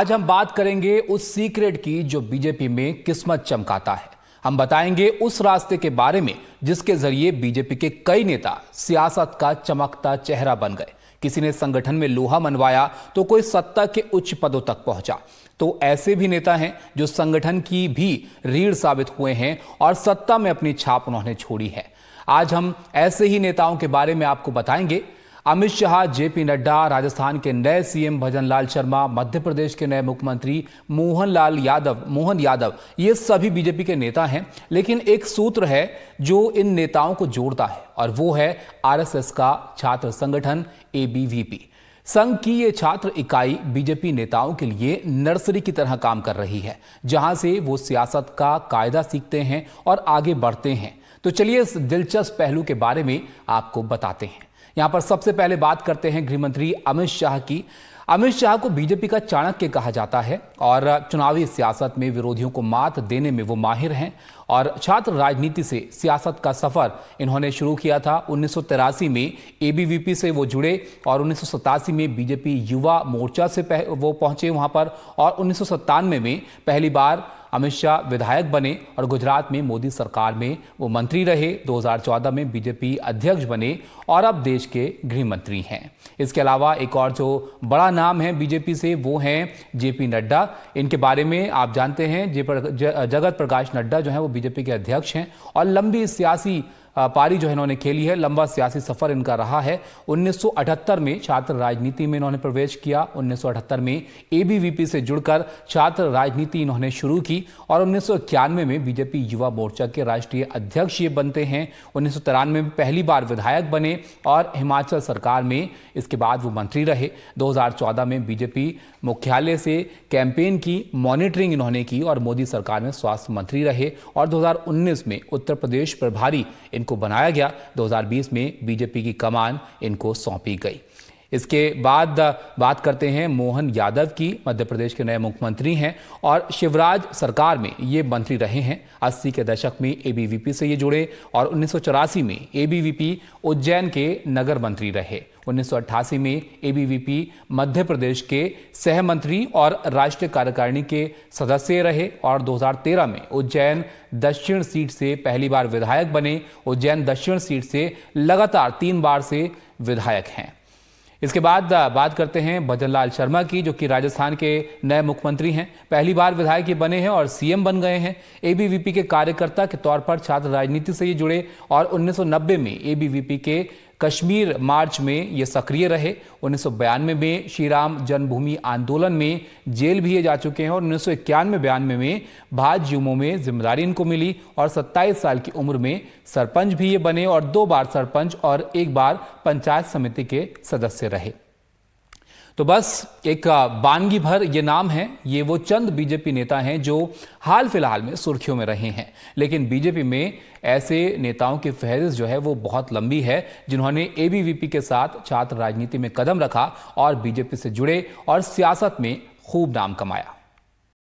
आज हम बात करेंगे उस सीक्रेट की जो बीजेपी में किस्मत चमकाता है हम बताएंगे उस रास्ते के बारे में जिसके जरिए बीजेपी के कई नेता सियासत का चमकता चेहरा बन गए किसी ने संगठन में लोहा मनवाया तो कोई सत्ता के उच्च पदों तक पहुंचा तो ऐसे भी नेता हैं जो संगठन की भी रीढ़ साबित हुए हैं और सत्ता में अपनी छाप उन्होंने छोड़ी है आज हम ऐसे ही नेताओं के बारे में आपको बताएंगे अमित शाह जेपी नड्डा राजस्थान के नए सीएम भजनलाल शर्मा मध्य प्रदेश के नए मुख्यमंत्री मोहन लाल यादव मोहन यादव ये सभी बीजेपी के नेता हैं लेकिन एक सूत्र है जो इन नेताओं को जोड़ता है और वो है आरएसएस का छात्र संगठन एबीवीपी संघ की ये छात्र इकाई बीजेपी नेताओं के लिए नर्सरी की तरह काम कर रही है जहां से वो सियासत का कायदा सीखते हैं और आगे बढ़ते हैं तो चलिए इस दिलचस्प पहलू के बारे में आपको बताते हैं यहां पर सबसे पहले बात करते हैं गृहमंत्री अमित शाह की अमित शाह को बीजेपी का चाणक्य कहा जाता है और चुनावी सियासत में विरोधियों को मात देने में वो माहिर हैं और छात्र राजनीति से सियासत का सफर इन्होंने शुरू किया था उन्नीस में एबीवीपी से वो जुड़े और उन्नीस में बीजेपी युवा मोर्चा से वो पहुंचे वहां पर और उन्नीस में पहली बार अमित शाह विधायक बने और गुजरात में मोदी सरकार में वो मंत्री रहे 2014 में बीजेपी अध्यक्ष बने और अब देश के गृह मंत्री हैं इसके अलावा एक और जो बड़ा नाम है बीजेपी से वो हैं जेपी नड्डा इनके बारे में आप जानते हैं जगत प्रकाश नड्डा जो है वो बीजेपी के अध्यक्ष हैं और लंबी सियासी पारी जो है इन्होंने खेली है लंबा सियासी सफर इनका रहा है 1978 में छात्र राजनीति में इन्होंने प्रवेश किया 1978 में एबीवीपी से जुड़कर छात्र राजनीति इन्होंने शुरू की और उन्नीस में बीजेपी युवा मोर्चा के राष्ट्रीय अध्यक्ष ये बनते हैं उन्नीस में पहली बार विधायक बने और हिमाचल सरकार में इसके बाद वो मंत्री रहे दो में बीजेपी मुख्यालय से कैंपेन की मॉनिटरिंग इन्होंने की और मोदी सरकार में स्वास्थ्य मंत्री रहे और दो में उत्तर प्रदेश प्रभारी इन इनको बनाया गया 2020 में बीजेपी की कमान इनको सौंपी गई इसके बाद बात करते हैं मोहन यादव की मध्य प्रदेश के नए मुख्यमंत्री हैं और शिवराज सरकार में ये मंत्री रहे हैं 80 के दशक में एबीवीपी से ये जुड़े और उन्नीस में एबीवीपी उज्जैन के नगर मंत्री रहे उन्नीस में एबीवीपी मध्य प्रदेश के सह मंत्री और राष्ट्रीय कार्यकारिणी के सदस्य रहे और 2013 में उज्जैन दक्षिण सीट से पहली बार विधायक बने उज्जैन दक्षिण सीट से लगातार तीन बार से विधायक हैं इसके बाद बात करते हैं भजन लाल शर्मा की जो कि राजस्थान के नए मुख्यमंत्री हैं पहली बार विधायक ही बने हैं और सीएम बन गए हैं एबीवीपी के कार्यकर्ता के तौर पर छात्र राजनीति से ये जुड़े और 1990 में एबीवीपी के कश्मीर मार्च में ये सक्रिय रहे उन्नीस में श्री राम जन्मभूमि आंदोलन में जेल भी ये जा चुके हैं और उन्नीस सौ इक्यानवे बयानवे में भाज युमो में जिम्मेदारी इनको मिली और 27 साल की उम्र में सरपंच भी ये बने और दो बार सरपंच और एक बार पंचायत समिति के सदस्य रहे तो बस एक बानगी भर ये नाम है ये वो चंद बीजेपी नेता हैं जो हाल फिलहाल में सुर्खियों में रहे हैं लेकिन बीजेपी में ऐसे नेताओं की फहरिस्त जो है वो बहुत लंबी है जिन्होंने ए के साथ छात्र राजनीति में कदम रखा और बीजेपी से जुड़े और सियासत में खूब नाम कमाया